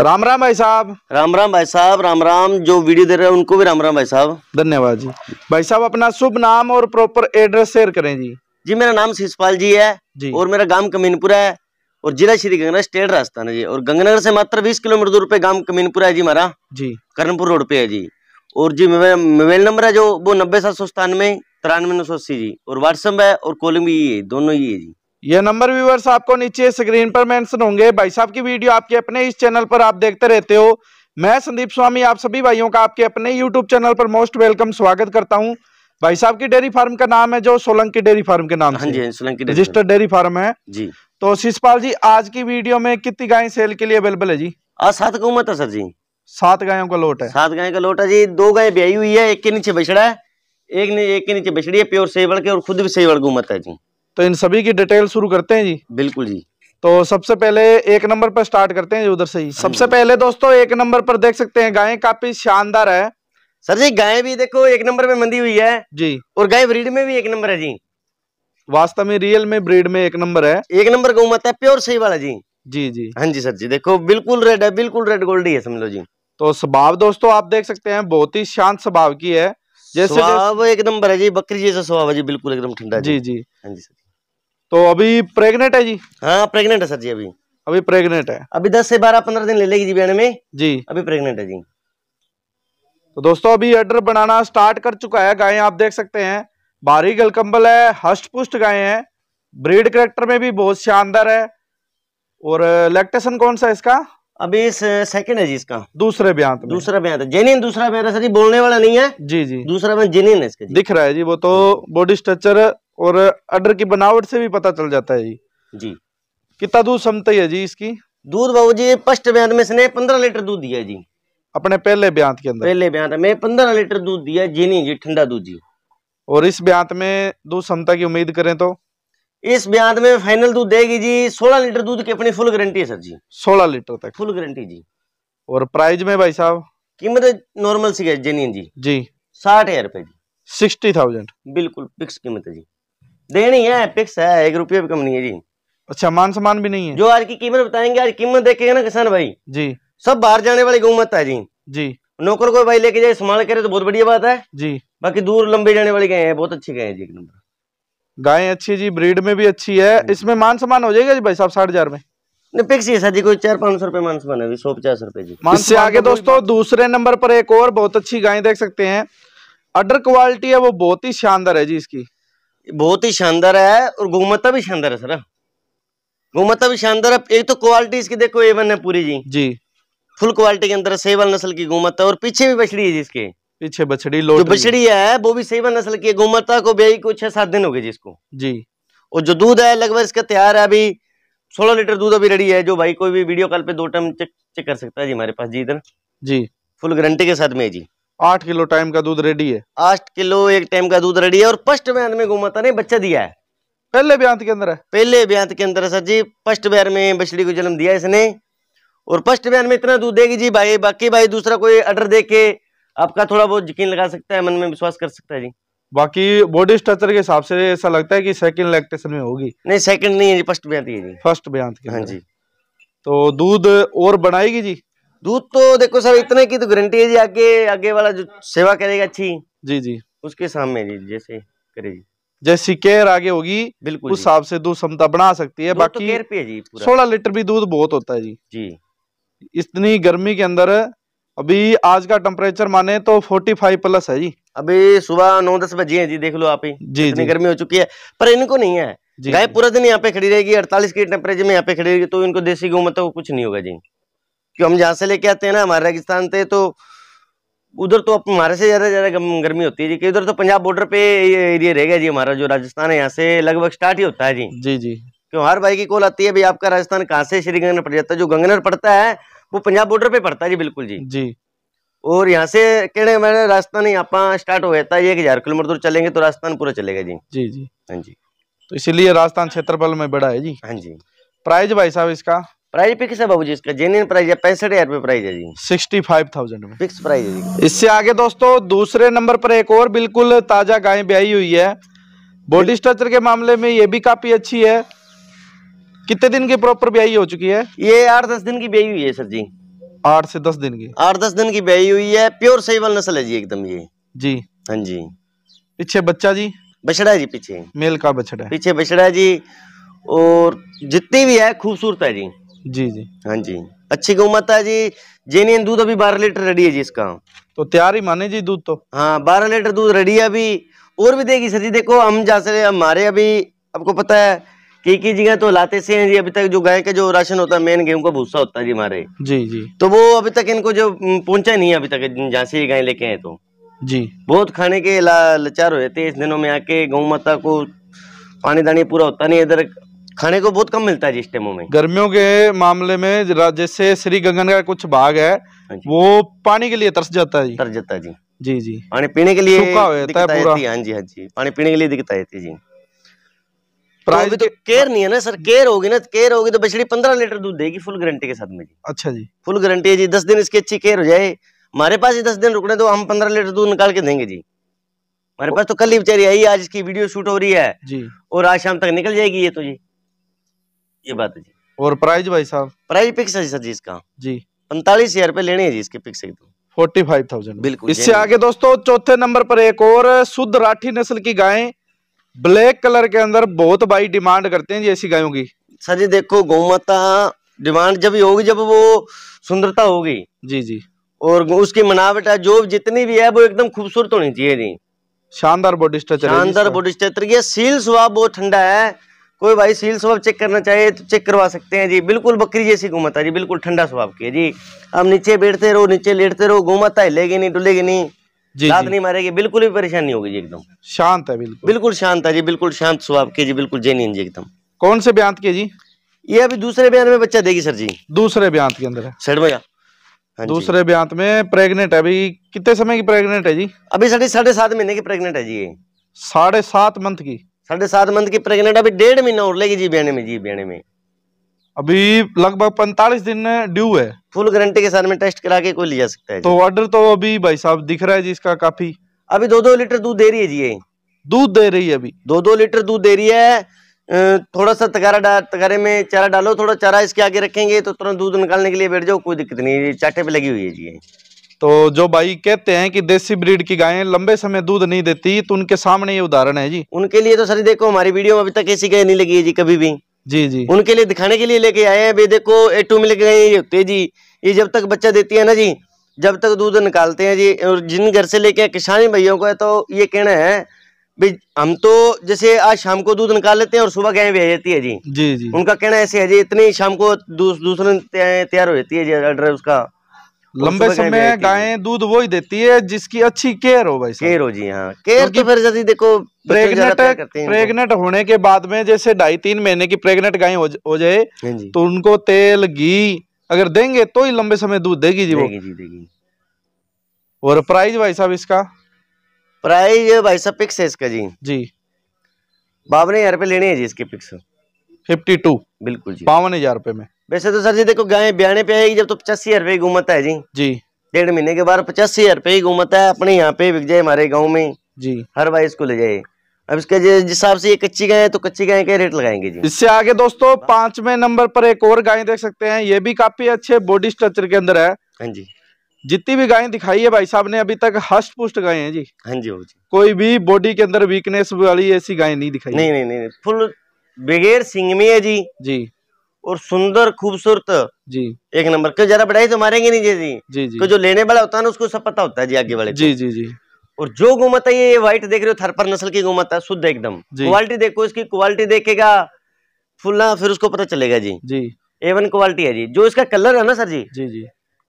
राम राम भाई साहब राम राम भाई साहब राम राम जो वीडियो दे रहे हैं उनको भी राम राम भाई साहब धन्यवाद जी भाई साहब अपना शुभ नाम और प्रॉपर एड्रेस शेयर करें जी जी मेरा नाम शिषपाल जी है जी और मेरा गांव कमीनपुरा है और जिला श्री गंगनगर स्टेट राजस्थान है जी और गंगनगर से मात्र बीस किलोमीटर दूर पे गांव कमीनपुरा है जी हमारा जी करणपुर रोड पे है जी और जी मोबाइल नंबर है जो वो नब्बे सात सौ सतानवे तिरानवे नौ सौ अस्सी जी और व्हाट्सअप है और कॉलिंग भी ये दोनों ही है जी ये नंबर व्यूवर्स आपको नीचे स्क्रीन पर मेंशन होंगे भाई साहब की वीडियो आपके अपने इस चैनल पर आप देखते रहते हो मैं संदीप स्वामी आप सभी भाइयों का आपके अपने यूट्यूब चैनल पर मोस्ट वेलकम स्वागत करता हूँ भाई साहब की डेयरी फार्म का नाम है जो सोलंकी डेयरी फार्म के नाम हाँ, हाँ जी सोलंकी रजिस्टर्ड डेयरी फार्म है जी तो शिषपाल जी आज की वीडियो में कितनी गाय सेल के लिए अवेलेबल है जी आज सात गौ मत है सर जी सात गायों का लोट है सात गाय का लोट है जी दो गाय ब्याई हुई है एक के नीचे बछड़ा है एक ने एक के नीचे बछड़ी है प्योर सेवड़ के और खुद भी सेवड़ गौ है जी तो इन सभी की डिटेल शुरू करते हैं जी बिल्कुल जी तो सबसे पहले एक नंबर पर स्टार्ट करते हैं उधर से ही हाँ सबसे पहले दोस्तों एक नंबर पर देख सकते हैं गाय काफी शानदार है सर जी गाय भी देखो एक नंबर में मंदी हुई है जी और गाय ब्रीड में भी एक नंबर है जी वास्तव में रियल में ब्रीड में एक नंबर है एक नंबर गौ मत है प्योर सही वाला जी जी जी हाँ जी सर जी देखो बिल्कुल रेड है बिल्कुल रेड गोल्ड ही है समझ लो जी तो स्वभाव दोस्तों आप देख सकते हैं बहुत ही शांत स्वभाव की है जैसे स्वभाव एक नंबर है जी बकरी जैसा स्वभाव है जी बिल्कुल एकदम ठंडा जी जी हाँ जी सर तो अभी प्रेग्नेंट है जी हाँ प्रेग्नेंट है सर जी अभी अभी प्रेग्नेंट है अभी दस से बारह पंद्रह दिन ले लेगी जी बहन में जी अभी प्रेग्नेंट है जी तो दोस्तों अभी एडर बनाना स्टार्ट कर चुका है गाय आप देख सकते हैं भारी गलकम्बल है हस्ट पुष्ट गाय है ब्रीड करेक्टर में भी बहुत शानदार है और लैक्टेशन कौन सा इसका अभी इस सेकंड है जी इसका दूसरे ब्यांत में दूसरा ब्यांत है जेनिन दूसरा ब्यांत तो है सर जी बोलने वाला नहीं है जी जी दूसरा ब्यांत जेनिन है इसका जी। दिख रहा है जी वो तो बॉडी स्ट्रक्चर और अडर की बनावट से भी पता चल जाता है जी जी कितना दूध समता है जी इसकी दूध बाबू जी फर्स्ट बयान में इसने पंद्रह लीटर दूध दिया जी अपने पहले बयान के अंदर पहले बयान में पंद्रह लीटर दूध दिया जी नहीं जी ठंडा दूध जी और इस ब्यांत में दूध क्षमता की उम्मीद करें तो इस ब्यांत में फाइनल दूध देगी जी सोलह लीटर दूध की अपनी फुल गारंटी है सर जी सोलह लीटर तक फुल गारंटी जी और प्राइस में भाई साहब कीमत नॉर्मल सी है जेनियन जी जी साठ हजार रुपए जी सिक्सटी थाउजेंड बिल्कुल फिक्स कीमत है जी देनी है फिक्स है एक रुपया भी कम नहीं है जी अच्छा मान सम्मान भी नहीं है जो आज की कीमत बताएंगे आज कीमत देखेगा ना किसान भाई जी सब बाहर जाने वाली गौमत है जी जी नौकर को भाई लेके जाए संभाल करे तो बहुत बढ़िया बात है जी बाकी दूर लंबे जाने वाली गाय है बहुत अच्छी गाय है जी एक नंबर गाय अच्छी जी ब्रीड में भी अच्छी है हम्म। इसमें मान सम्मान हो जाएगा जी भाई साहब साठ हजार में फिक्स है जी कोई चार पाँच सौ रुपए मानस बना नंबर पर एक और बहुत अच्छी गाय देख सकते हैं अडर क्वालिटी है वो बहुत ही शानदार है जी इसकी बहुत ही शानदार है और गोमाता भी शानदार है सर गोमाता भी शानदार है एक तो क्वालिटी इसकी देखो ए है पूरी जी जी फुल क्वालिटी के अंदर सेवल नस्ल की गोमाता और पीछे भी बछड़ी है जिसके पीछे बछड़ी लोट जो बछड़ी है वो भी सेवल नस्ल की गोमाता को ब्याई को छह सात दिन हो गए जिसको जी और जो दूध है लगभग इसका तैयार है अभी सोलह लीटर दूध अभी रेडी है जो भाई कोई भी वीडियो कॉल पे दो टाइम चेक कर सकता है जी हमारे पास जी इधर जी फुल गारंटी के साथ में जी आठ किलो टाइम का दूध रेडी है आठ किलो एक टाइम का दूध रेडी है और फर्स्ट बयान में गोमाता ने बच्चा दिया है पहले ब्यांत के अंदर है पहले ब्यांत के अंदर सर जी फर्स्ट बयान में बछड़ी को जन्म दिया इसने और फर्स्ट बयान में इतना दूध देगी जी भाई बाकी भाई दूसरा कोई ऑर्डर दे के आपका थोड़ा बहुत यकीन लगा सकता है मन में विश्वास कर सकता है जी बाकी बॉडी स्ट्रक्चर के हिसाब से ऐसा लगता है कि सेकंड लैक्टेशन में होगी नहीं सेकंड नहीं है जी फर्स्ट बयान जी फर्स्ट बयान हाँ जी तो दूध और बनाएगी जी दूध तो देखो सर इतने की तो गारंटी है जी आगे आगे वाला जो सेवा करेगा अच्छी जी जी उसके सामने जी जैसे करेगी जैसी केयर आगे होगी बिल्कुल उस हिसाब से दूध क्षमता बना सकती है तो बाकी केयर पे जी सोलह लीटर भी दूध बहुत होता है जी जी इतनी गर्मी के अंदर अभी आज का टेम्परेचर माने तो 45 प्लस है जी अभी सुबह नौ दस बजे हैं जी देख लो आप ही जी, इतनी गर्मी हो चुकी है पर इनको नहीं है गाय पूरा दिन यहाँ पे खड़ी रहेगी अड़तालीस के टेम्परेचर में यहाँ पे खड़ी रहेगी तो इनको देसी गौ मतलब तो कुछ नहीं होगा जी क्यों हम जहाँ से लेके आते हैं ना हमारे रेगिस्तान से तो उधर तो हमारे से ज़्यादा ज़्यादा गर्मी होती है जी क्योंकि उधर तो पंजाब बॉर्डर पे एरिया रह गया जी हमारा जो राजस्थान है यहाँ से लगभग स्टार्ट ही होता है जी जी जी क्यों हर भाई की कॉल आती है भाई आपका राजस्थान कहाँ से श्री गंगनर पड़ जाता है जो गंगनर पड़ता है वो पंजाब बॉर्डर पे पड़ता है जी बिल्कुल जी जी और यहाँ से कहने हमारा मतलब राजस्थान ही आप स्टार्ट हो जाता है एक हजार किलोमीटर दूर चलेंगे तो राजस्थान पूरा चलेगा जी जी जी हाँ जी तो इसीलिए राजस्थान क्षेत्रफल में बड़ा है जी हाँ जी प्राइज भाई साहब इसका प्राइस फिक्स है बाबूजी इसका जेन्यन प्राइस है पैंसठ हजार रुपए प्राइस है जी सिक्सटी फाइव थाउजेंड में फिक्स प्राइस है जी इससे आगे दोस्तों दूसरे नंबर पर एक और बिल्कुल ताजा गाय ब्याई हुई है बॉडी स्ट्रक्चर के मामले में ये भी काफी अच्छी है कितने दिन की प्रॉपर ब्याई हो चुकी है ये आठ दस दिन की ब्याई हुई है सर जी आठ से दस दिन की आठ दस दिन की ब्याई हुई है प्योर सहीवल नस्ल है जी एकदम ये जी हाँ जी पीछे बच्चा जी बछड़ा है जी पीछे मेल का बछड़ा पीछे बछड़ा जी और जितनी भी है खूबसूरत है जी जी जी हाँ जी अच्छी गौ माता जी जेनियन दूध अभी बारह लीटर रेडी है जी इसका तो तैयार ही माने जी दूध तो हाँ बारह लीटर दूध रेडी है अभी और भी देगी सर जी देखो हम जैसे हमारे अभी आपको पता है की की जगह तो लाते से हैं जी अभी तक जो गाय का जो राशन होता है मेन गेहूं का भूसा होता है जी हमारे जी जी तो वो अभी तक इनको जो पहुंचा नहीं है अभी तक जहाँ से गाय लेके आए तो जी बहुत खाने के लाचार हो जाते हैं इस दिनों में आके गौ माता को पानी दानी पूरा होता नहीं इधर खाने को बहुत कम मिलता है जिस टेमो में गर्मियों के मामले में जैसे श्री गंगन का कुछ भाग है हाँ वो पानी के लिए तरस जाता है तरस जाता है जी जी जी पानी पीने के लिए दिक्कत आती है हाँ जी हाँ जी पानी पीने के लिए दिक्कत आती है जी तो प्राइस तो केयर नहीं है ना सर केयर होगी ना केयर होगी तो बछड़ी पंद्रह लीटर दूध देगी फुल गारंटी के साथ में जी अच्छा जी फुल गारंटी है जी दस दिन इसकी अच्छी केयर हो जाए हमारे पास ही दस दिन रुकने तो हम पंद्रह लीटर दूध निकाल के देंगे जी हमारे पास तो कल ही बेचारी आई आज इसकी वीडियो शूट हो रही है जी और आज शाम तक निकल जाएगी ये तो जी ये बात है जी और प्राइस भाई साहब प्राइस पिक्स है सर जी इसका जी पैंतालीस हजार रुपए लेने जी इसके पिक्स एकदम फोर्टी फाइव थाउजेंड बिल्कुल इससे आगे दोस्तों चौथे नंबर पर एक और शुद्ध राठी नस्ल की गाय ब्लैक कलर के अंदर बहुत भाई डिमांड करते हैं जैसी गायों की सर जी देखो गौ माता डिमांड जब होगी जब वो सुंदरता होगी जी जी और उसकी मनावट है जो जितनी भी है वो एकदम खूबसूरत होनी चाहिए जी शानदार बॉडी स्ट्रक्चर शानदार बॉडी स्ट्रक्चर ये सील स्वभाव बहुत ठंडा है कोई भाई सील स्वभाव चेक करना चाहे तो चेक करवा सकते हैं जी बिल्कुल बकरी जैसी घूमाता जी बिल्कुल ठंडा स्वभाव की है जी हम नीचे बैठते रहो नीचे लेटते रहो है लेगी नहीं डुलेगी तो नहीं रात नहीं मारेगी बिल्कुल भी परेशानी होगी जी एकदम शांत है बिल्कुल बिल्कुल शांत है जी बिल्कुल शांत स्वभाव की जी बिल्कुल जेनियन जी एकदम कौन से ब्यांत के जी ये अभी दूसरे ब्यांत में बच्चा देगी सर जी दूसरे ब्यांत के अंदर साइड में हाँ दूसरे ब्यांत में प्रेग्नेंट है अभी कितने समय की प्रेग्नेंट है जी अभी साढ़े साढ़े सात महीने की प्रेग्नेंट है जी साढ़े सात मंथ की साढ़े सात मंथ की प्रेगनेंट अभी डेढ़ महीना और लेगी जी बहने में जी बहने में अभी लगभग पैंतालीस दिन ड्यू है फुल गारंटी के साथ में टेस्ट करा के कोई लिया सकता है तो ऑर्डर तो अभी भाई साहब दिख रहा है जी इसका काफी अभी दो दो लीटर दूध दे रही है जी दूध दे रही है अभी दो दो लीटर दूध दे रही है थोड़ा सा तगारा तगारे में चारा डालो थोड़ा चारा इसके आगे रखेंगे तो तुरंत दूध निकालने के लिए बैठ जाओ कोई दिक्कत नहीं चाटे पे लगी हुई है जी तो जो भाई कहते हैं कि देसी ब्रीड की गायें लंबे समय दूध नहीं देती तो उनके सामने ये उदाहरण है जी उनके लिए तो सर देखो हमारी वीडियो में अभी तक ऐसी गाय नहीं लगी है जी कभी भी जी जी उनके लिए दिखाने के लिए लेके आए हैं भाई देखो ए टू में लेके गए होते तो जी ये जब तक बच्चा देती है ना जी जब तक दूध निकालते हैं जी और जिन घर से लेके किसान भाइयों को है तो ये कहना है हम तो जैसे आज शाम को दूध निकाल लेते हैं और सुबह गाय भी जाती है जी जी जी उनका कहना ऐसे है जी इतनी शाम को दूसरे तैयार हो जाती है जी ऑर्डर उसका लंबे समय गायें दूध वो ही देती है जिसकी अच्छी केयर हो भाई केयर हो जी हाँ केयर तो फिर यदि देखो प्रेग्नेंट प्रेगनेंट होने के बाद में जैसे ढाई तीन महीने की प्रेगनेंट गाय हो जाए हाँ तो उनको तेल घी अगर देंगे तो ही लंबे समय दूध देगी जी देगी वो जी देगी और प्राइस भाई साहब इसका प्राइस भाई साहब पिक्स है इसका जी जी बावन हजार रुपए लेने हैं जी इसके पिक्स फिफ्टी टू बिल्कुल जी बावन हजार रुपए में वैसे तो सर जी देखो गाय ब्याने पे आएगी जब तो पचासी हजार की घूमता है जी जी डेढ़ महीने के बाद पचासी हजार की घूमता है अपने यहाँ पे बिक जाए हमारे गाँव में जी हर बार इसको ले जाए अब इसके जिस हिसाब से ये कच्ची गाय है तो कच्ची गाय के रेट लगाएंगे जी इससे आगे दोस्तों पांचवें नंबर पर एक और गाय देख सकते हैं ये भी काफी अच्छे बॉडी स्ट्रक्चर के अंदर है हाँ जी जितनी भी गायें दिखाई है भाई साहब ने अभी तक हस्ट पुष्ट गाय है जी हाँ जी जी कोई भी बॉडी के अंदर वीकनेस वाली ऐसी गाय नहीं दिखाई नहीं नहीं नहीं फुल बगैर सिंग में है जी जी और सुंदर खूबसूरत जी एक नंबर क्यों जरा बढ़ाई तो मारेंगे नहीं जी जी जी जो लेने वाला होता है ना उसको सब पता होता है जी आगे वाले जी जी जी और जो गुमत है ये व्हाइट देख रहे हो थरपर नस्ल की गुमत है शुद्ध एकदम क्वालिटी देखो इसकी क्वालिटी देखेगा फुलना फिर उसको पता चलेगा जी जी एवन क्वालिटी है जी जो इसका कलर है ना सर जी जी जी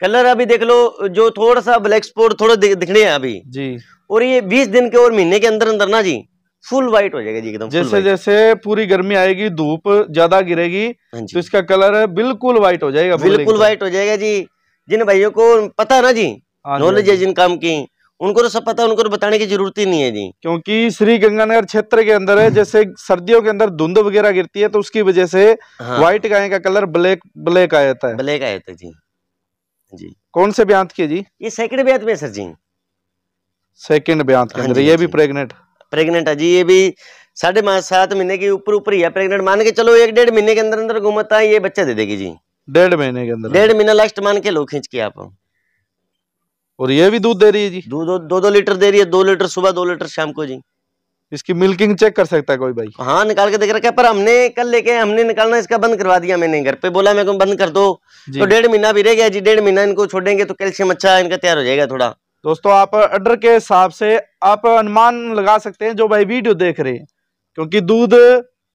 कलर अभी देख लो जो थोड़ा सा ब्लैक स्पॉट थोड़ा दिखने हैं अभी जी और ये बीस दिन के और महीने के अंदर अंदर ना जी फुल व्हाइट हो जाएगा जी एकदम जैसे जैसे पूरी गर्मी आएगी धूप ज्यादा गिरेगी हाँ तो इसका कलर बिल्कुल व्हाइट हो जाएगा बिल्कुल व्हाइट हो जाएगा जी जिन भाइयों को पता ना जी नॉलेज हाँ हाँ है जिन काम की उनको तो सब पता उनको तो बताने की जरूरत ही नहीं है जी क्योंकि श्री गंगानगर क्षेत्र के अंदर है जैसे सर्दियों के अंदर धुंध वगैरह गिरती है तो उसकी वजह से हाँ। व्हाइट गाय का कलर ब्लैक ब्लैक आ जाता है ब्लैक आ जाता है जी जी कौन से ब्यांत किए जी ये सेकंड ब्यांत में सर जी सेकंड ब्यांत के अंदर ये भी प्रेगनेंट प्रेगनेंट है जी ये भी साढ़े पांच सात महीने के ऊपर ऊपर ही है प्रेगनेंट मान के चलो एक डेढ़ महीने के अंदर अंदर घूमता है ये बच्चा दे देगी जी डेढ़ महीने के अंदर डेढ़ महीना लास्ट मान के लो खींच के आप और ये भी दूध दे रही है जी दो दो, दो दो लीटर दे रही है दो लीटर सुबह दो लीटर शाम को जी इसकी मिल्किंग चेक कर सकता है कोई भाई हाँ निकाल के देख रखा है पर हमने कल लेके हमने निकालना इसका बंद करवा दिया मैंने घर पे बोला मेरे को बंद कर दो तो डेढ़ महीना भी रह गया जी डेढ़ महीना इनको छोड़ेंगे तो कैल्शियम अच्छा इनका तैयार हो जाएगा थोड़ा दोस्तों आप ऑर्डर के हिसाब से आप अनुमान लगा सकते हैं जो भाई वीडियो देख रहे हैं क्योंकि दूध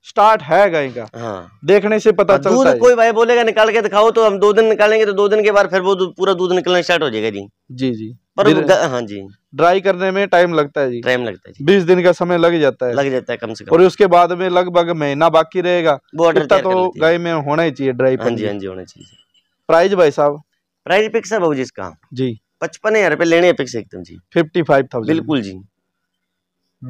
स्टार्ट है गाय का हाँ। देखने से पता चलता दूध है कोई भाई बोलेगा निकाल के दिखाओ तो हम दो दिन निकालेंगे तो दो दिन के बाद फिर वो पूरा दूध निकलना स्टार्ट हो जाएगा जी जी जी पर हाँ जी ड्राई करने में टाइम लगता है जी टाइम लगता है बीस दिन का समय लग जाता है लग जाता है कम से कम और उसके बाद में लगभग महीना बाकी रहेगा तो गाय में होना ही चाहिए ड्राई हाँ जी हाँ जी होना चाहिए प्राइस भाई साहब प्राइस फिक्स है भाजी इसका जी पचपन हजार रुपए लेने अपेक्ष एकदम जी फिफ्टी फाइव थाउजेंड बिल्कुल जी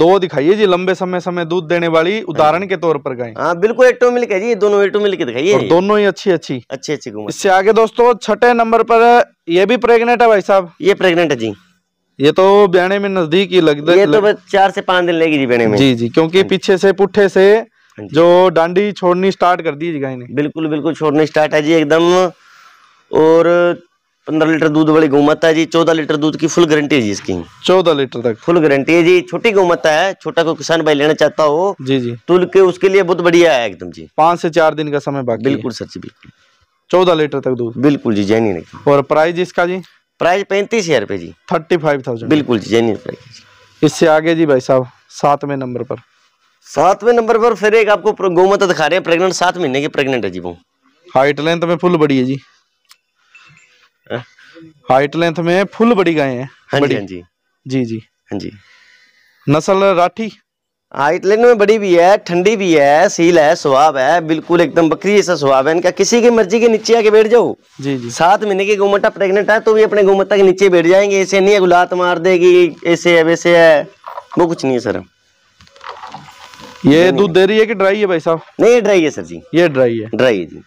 दो दिखाइए जी लंबे समय समय दूध देने वाली उदाहरण हाँ। के तौर पर गाय हाँ, बिल्कुल एटो मिल्क है जी दोनों एटो मिल्क दिखाइए दोनों ही अच्छी अच्छी अच्छी अच्छी इससे आगे दोस्तों छठे नंबर पर ये भी प्रेग्नेंट है भाई साहब ये प्रेग्नेंट है जी ये तो बयाने में नजदीक ही लग ये तो चार से पांच दिन लेगी जी ब्याणे में जी जी क्योंकि हाँ पीछे से पुठे से जो डांडी छोड़नी स्टार्ट कर दी जी गाय ने बिल्कुल बिल्कुल छोड़नी स्टार्ट है जी एकदम और पंद्रह लीटर दूध वाली गौमाता है जी चौदह लीटर दूध की फुल गारंटी है जी इसकी चौदह लीटर तक फुल गारंटी है जी छोटी गौमाता है छोटा को किसान भाई लेना चाहता हो जी जी तुल के उसके लिए बहुत बढ़िया है एकदम जी पाँच से चार दिन का समय बाकी बिल्कुल सर जी बिल्कुल चौदह लीटर तक दूध बिल्कुल जी जैनी और प्राइस इसका जी प्राइस पैंतीस हजार रुपये जी थर्टी फाइव थाउजेंड बिल्कुल जी जैनी इससे आगे जी भाई साहब सातवें नंबर पर सातवें नंबर पर फिर एक आपको गौमाता दिखा रहे हैं प्रेगनेंट सात महीने की प्रेगनेंट है जी वो हाइट लेंथ में फुल बड़ी है जी हाइट लेंथ में फुल बड़ी गाय है हाँ जी हाँ जी जी जी हाँ जी नस्ल राठी हाइट लेंथ में बड़ी भी है ठंडी भी है सील है स्वाब है बिल्कुल एकदम बकरी जैसा स्वाब है इनका किसी की मर्जी के नीचे आके बैठ जाओ जी जी सात महीने की गोमटा प्रेगनेंट है तो भी अपने गोमटा के नीचे बैठ जाएंगे ऐसे नहीं है गुलात मार देगी ऐसे है वैसे है वो कुछ नहीं है सर ये दूध दे रही है कि ड्राई है भाई साहब नहीं ड्राई है सर जी ये ड्राई है ड्राई है जी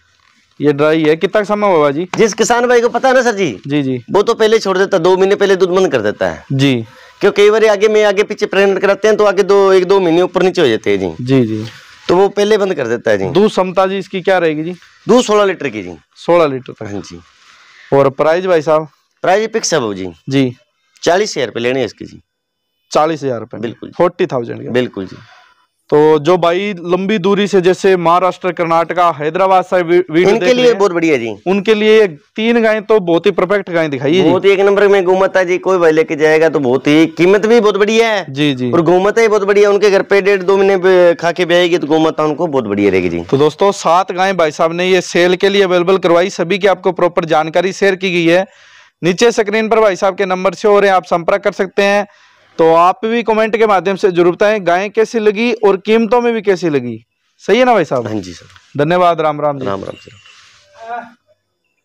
ये ड्राई है कितना समय होगा जी जिस किसान भाई को पता है ना सर जी जी जी वो तो पहले छोड़ देता है दो महीने पहले दूध बंद कर देता है जी क्यों कई बार आगे में आगे पीछे प्रेगनेंट कराते हैं तो आगे दो एक दो महीने ऊपर नीचे हो जाते हैं जी जी जी तो वो पहले बंद कर देता है जी दूध क्षमता जी इसकी क्या रहेगी जी दूध सोलह लीटर की जी सोलह लीटर तक हाँ जी और प्राइस भाई साहब प्राइस फिक्स है जी जी चालीस हजार रुपये लेने इसकी जी चालीस हजार रुपये बिल्कुल फोर्टी थाउजेंड बिल्कुल जी तो जो भाई लंबी दूरी से जैसे महाराष्ट्र कर्नाटका हैदराबाद से उनके लिए बहुत बढ़िया जी उनके लिए तीन गाय तो बहुत ही परफेक्ट गाय दिखाई बहुत ही एक नंबर में गोमाता जी कोई भाई लेके जाएगा तो बहुत ही कीमत भी बहुत बढ़िया है जी जी और गोमाता ही बहुत बढ़िया उनके घर पे डेढ़ दो महीने खा के ब्याएगी तो गोमाता उनको बहुत बढ़िया रहेगी जी तो दोस्तों सात गाय भाई साहब ने ये सेल के लिए अवेलेबल करवाई सभी की आपको प्रॉपर जानकारी शेयर की गई है नीचे स्क्रीन पर भाई साहब के नंबर से हो रहे हैं आप संपर्क कर सकते हैं तो आप भी कमेंट के माध्यम से जरूर बताएं गायें कैसी लगी और कीमतों में भी कैसी लगी सही है ना भाई साहब हाँ जी सर धन्यवाद राम राम जी राम राम जी